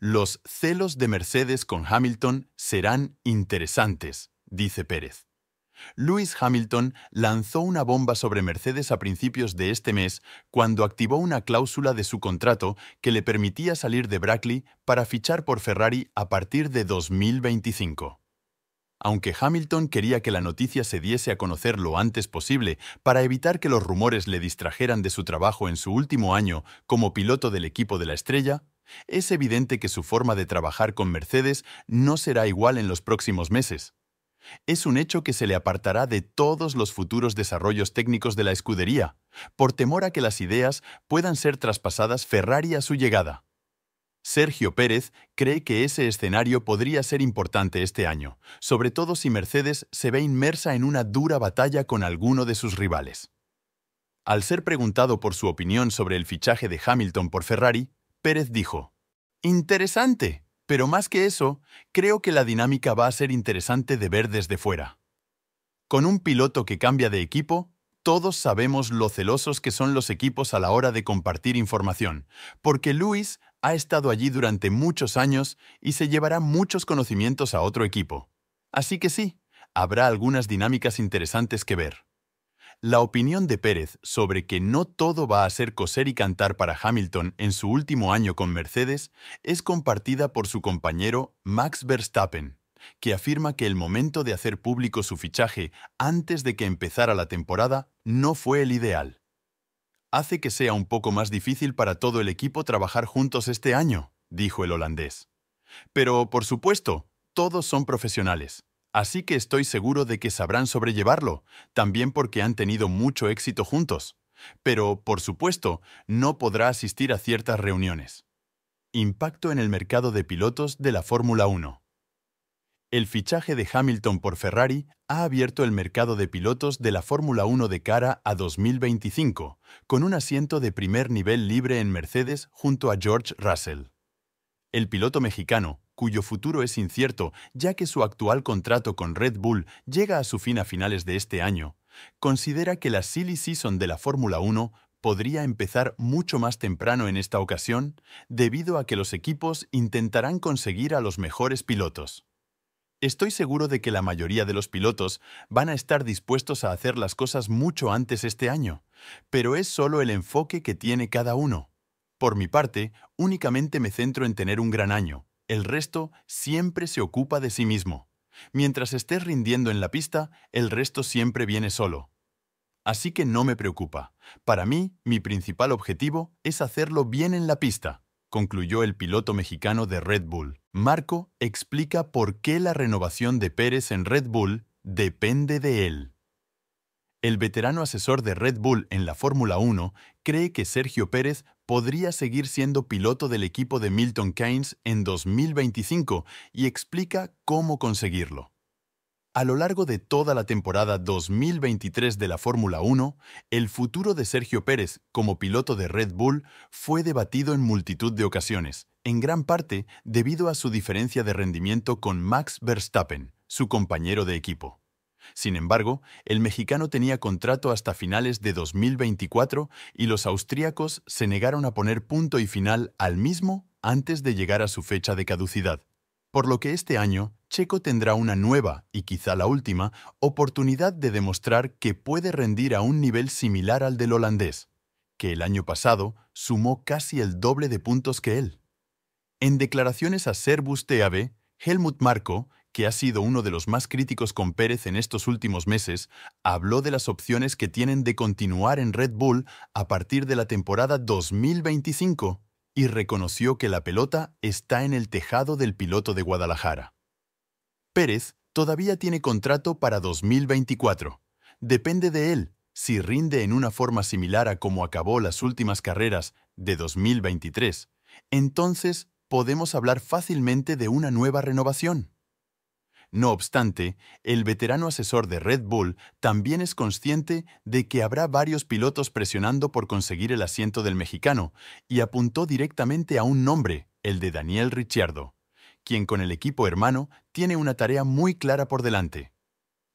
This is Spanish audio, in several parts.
Los celos de Mercedes con Hamilton serán interesantes, dice Pérez. Lewis Hamilton lanzó una bomba sobre Mercedes a principios de este mes cuando activó una cláusula de su contrato que le permitía salir de Brackley para fichar por Ferrari a partir de 2025. Aunque Hamilton quería que la noticia se diese a conocer lo antes posible para evitar que los rumores le distrajeran de su trabajo en su último año como piloto del equipo de la estrella, es evidente que su forma de trabajar con Mercedes no será igual en los próximos meses. Es un hecho que se le apartará de todos los futuros desarrollos técnicos de la escudería, por temor a que las ideas puedan ser traspasadas Ferrari a su llegada. Sergio Pérez cree que ese escenario podría ser importante este año, sobre todo si Mercedes se ve inmersa en una dura batalla con alguno de sus rivales. Al ser preguntado por su opinión sobre el fichaje de Hamilton por Ferrari, Pérez dijo. Interesante, pero más que eso, creo que la dinámica va a ser interesante de ver desde fuera. Con un piloto que cambia de equipo, todos sabemos lo celosos que son los equipos a la hora de compartir información, porque Luis ha estado allí durante muchos años y se llevará muchos conocimientos a otro equipo. Así que sí, habrá algunas dinámicas interesantes que ver. La opinión de Pérez sobre que no todo va a ser coser y cantar para Hamilton en su último año con Mercedes es compartida por su compañero Max Verstappen, que afirma que el momento de hacer público su fichaje antes de que empezara la temporada no fue el ideal. Hace que sea un poco más difícil para todo el equipo trabajar juntos este año, dijo el holandés. Pero, por supuesto, todos son profesionales así que estoy seguro de que sabrán sobrellevarlo, también porque han tenido mucho éxito juntos. Pero, por supuesto, no podrá asistir a ciertas reuniones. Impacto en el mercado de pilotos de la Fórmula 1 el fichaje de Hamilton por Ferrari ha abierto el mercado de pilotos de la Fórmula 1 de cara a 2025, con un asiento de primer nivel libre en Mercedes junto a George Russell. El piloto mexicano, cuyo futuro es incierto ya que su actual contrato con Red Bull llega a su fin a finales de este año, considera que la silly season de la Fórmula 1 podría empezar mucho más temprano en esta ocasión debido a que los equipos intentarán conseguir a los mejores pilotos. Estoy seguro de que la mayoría de los pilotos van a estar dispuestos a hacer las cosas mucho antes este año, pero es solo el enfoque que tiene cada uno. Por mi parte, únicamente me centro en tener un gran año, el resto siempre se ocupa de sí mismo. Mientras estés rindiendo en la pista, el resto siempre viene solo. Así que no me preocupa. Para mí, mi principal objetivo es hacerlo bien en la pista, concluyó el piloto mexicano de Red Bull. Marco explica por qué la renovación de Pérez en Red Bull depende de él. El veterano asesor de Red Bull en la Fórmula 1 cree que Sergio Pérez podría seguir siendo piloto del equipo de Milton Keynes en 2025 y explica cómo conseguirlo. A lo largo de toda la temporada 2023 de la Fórmula 1, el futuro de Sergio Pérez como piloto de Red Bull fue debatido en multitud de ocasiones, en gran parte debido a su diferencia de rendimiento con Max Verstappen, su compañero de equipo. Sin embargo, el mexicano tenía contrato hasta finales de 2024 y los austríacos se negaron a poner punto y final al mismo antes de llegar a su fecha de caducidad. Por lo que este año, Checo tendrá una nueva, y quizá la última, oportunidad de demostrar que puede rendir a un nivel similar al del holandés, que el año pasado sumó casi el doble de puntos que él. En declaraciones a Servus TAB, Helmut Marko, que ha sido uno de los más críticos con Pérez en estos últimos meses, habló de las opciones que tienen de continuar en Red Bull a partir de la temporada 2025 y reconoció que la pelota está en el tejado del piloto de Guadalajara. Pérez todavía tiene contrato para 2024. Depende de él si rinde en una forma similar a como acabó las últimas carreras de 2023. Entonces podemos hablar fácilmente de una nueva renovación. No obstante, el veterano asesor de Red Bull también es consciente de que habrá varios pilotos presionando por conseguir el asiento del mexicano y apuntó directamente a un nombre, el de Daniel Ricciardo, quien con el equipo hermano tiene una tarea muy clara por delante.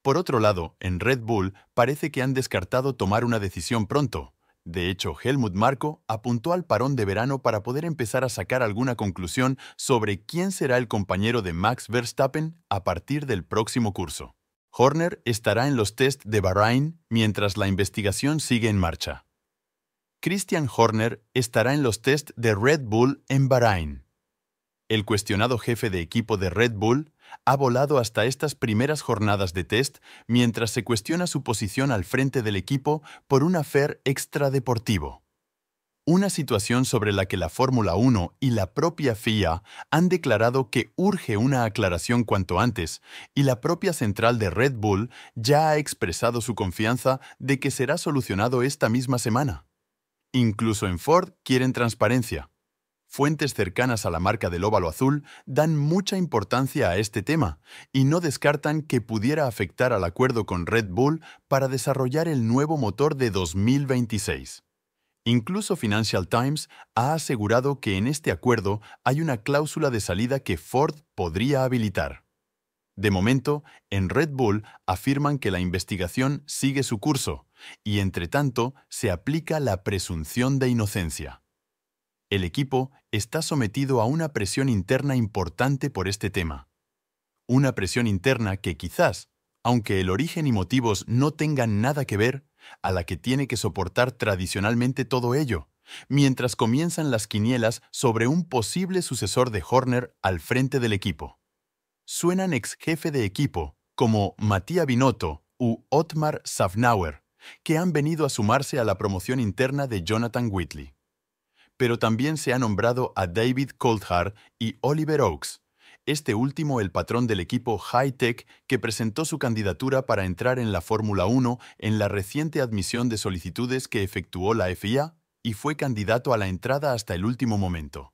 Por otro lado, en Red Bull parece que han descartado tomar una decisión pronto, de hecho, Helmut Marco apuntó al parón de verano para poder empezar a sacar alguna conclusión sobre quién será el compañero de Max Verstappen a partir del próximo curso. Horner estará en los test de Bahrain mientras la investigación sigue en marcha. Christian Horner estará en los test de Red Bull en Bahrain. El cuestionado jefe de equipo de Red Bull ha volado hasta estas primeras jornadas de test mientras se cuestiona su posición al frente del equipo por un afer extradeportivo. Una situación sobre la que la Fórmula 1 y la propia FIA han declarado que urge una aclaración cuanto antes, y la propia central de Red Bull ya ha expresado su confianza de que será solucionado esta misma semana. Incluso en Ford quieren transparencia. Fuentes cercanas a la marca del óvalo azul dan mucha importancia a este tema y no descartan que pudiera afectar al acuerdo con Red Bull para desarrollar el nuevo motor de 2026. Incluso Financial Times ha asegurado que en este acuerdo hay una cláusula de salida que Ford podría habilitar. De momento, en Red Bull afirman que la investigación sigue su curso y, entre tanto, se aplica la presunción de inocencia el equipo está sometido a una presión interna importante por este tema. Una presión interna que quizás, aunque el origen y motivos no tengan nada que ver, a la que tiene que soportar tradicionalmente todo ello, mientras comienzan las quinielas sobre un posible sucesor de Horner al frente del equipo. Suenan ex jefe de equipo, como Matías Binotto u Otmar Safnauer, que han venido a sumarse a la promoción interna de Jonathan Whitley pero también se ha nombrado a David Coulthard y Oliver Oakes, este último el patrón del equipo High Tech que presentó su candidatura para entrar en la Fórmula 1 en la reciente admisión de solicitudes que efectuó la FIA y fue candidato a la entrada hasta el último momento.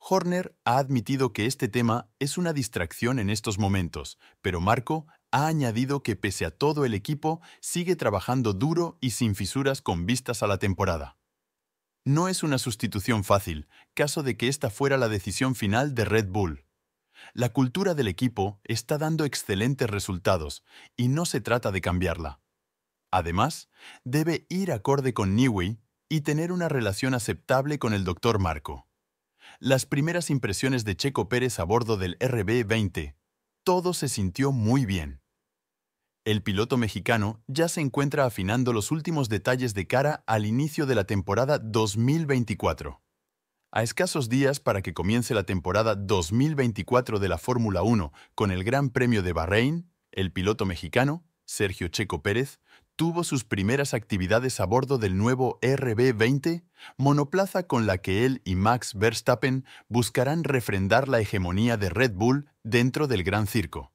Horner ha admitido que este tema es una distracción en estos momentos, pero Marco ha añadido que pese a todo el equipo sigue trabajando duro y sin fisuras con vistas a la temporada. No es una sustitución fácil, caso de que esta fuera la decisión final de Red Bull. La cultura del equipo está dando excelentes resultados y no se trata de cambiarla. Además, debe ir acorde con Newey y tener una relación aceptable con el Dr. Marco. Las primeras impresiones de Checo Pérez a bordo del RB20. Todo se sintió muy bien. El piloto mexicano ya se encuentra afinando los últimos detalles de cara al inicio de la temporada 2024. A escasos días para que comience la temporada 2024 de la Fórmula 1 con el Gran Premio de Bahrein, el piloto mexicano, Sergio Checo Pérez, tuvo sus primeras actividades a bordo del nuevo RB20, monoplaza con la que él y Max Verstappen buscarán refrendar la hegemonía de Red Bull dentro del Gran Circo.